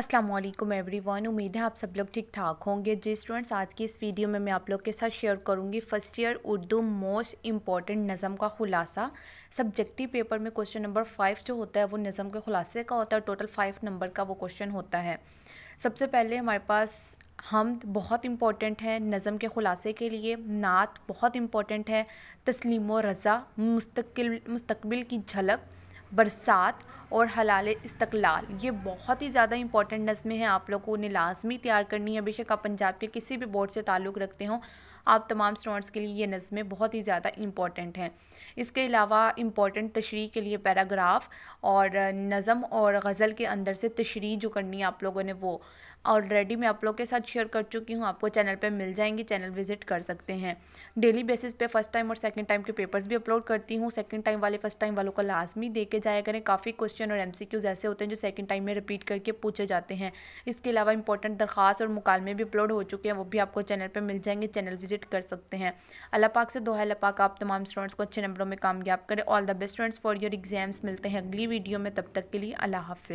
अस्सलाम वालेकुम वन उम्मीद है आप सब लोग ठीक ठाक होंगे जी स्टूडेंट्स आज की इस वीडियो में मैं आप लोग के साथ शेयर करूंगी first year Urdu most important नज़म का ख़ुलासा सब्जेक्टिव पेपर में क्वेश्चन नंबर फाइव जो होता है वो नज़म के ख़ुलासे का होता है टोटल फाइव नंबर का वो क्वेश्चन होता है सबसे पहले हमारे पास हमद बहुत इम्पॉर्टेंट है नज़म के ख़ुलासे के लिए नात बहुत इम्पॉर्टेंट है तस्लीम रज़ा मुस्तकिल मुस्तबिल की झलक बरसात और हलाल इस्तकलाल ये बहुत ही ज़्यादा इंपॉर्टेंट नज़में हैं आप लोगों ने लाजमी तैयार करनी है बेशक आप पंजाब के किसी भी बोर्ड से ताल्लुक़ रखते हों आप तमाम स्टूडेंट्स के लिए ये नज़में बहुत ही ज़्यादा इम्पॉर्टेंट हैं इसके अलावा इम्पॉर्टेंट तशरी के लिए पैराग्राफ और नज़म और गज़ल के अंदर से तशरी जो करनी है आप लोगों ने वो ऑलरेडी मैं आप लोग के साथ शेयर कर चुकी हूँ आपको चैनल पर मिल जाएंगी चैनल विजिट कर सकते हैं डेली बेसिस पे फर्स्ट टाइम और सेकंड टाइम के पेपर्स भी अपलोड करती हूँ सेकंड टाइम वाले फर्स्ट टाइम वालों को लाजमी दे के जाया करें काफ़ी क्वेश्चन और एम ऐसे होते हैं जो सेकंड टाइम में रिपीट करके पूछे जाते हैं इसके अलावा इंपॉर्टेंट दरखास्त और मुकालमे भी अपलोड हो चुके हैं वो भी आपको चैनल पर मिल जाएंगे चैनल विजिट कर सकते हैं अला पाक से दोहा अला पाक आप तमाम स्टूडेंट्स को अच्छे नंबरों में कामयाब करें all the best students for your exams मिलते हैं अगली वीडियो में तब तक के लिए अला हाफ़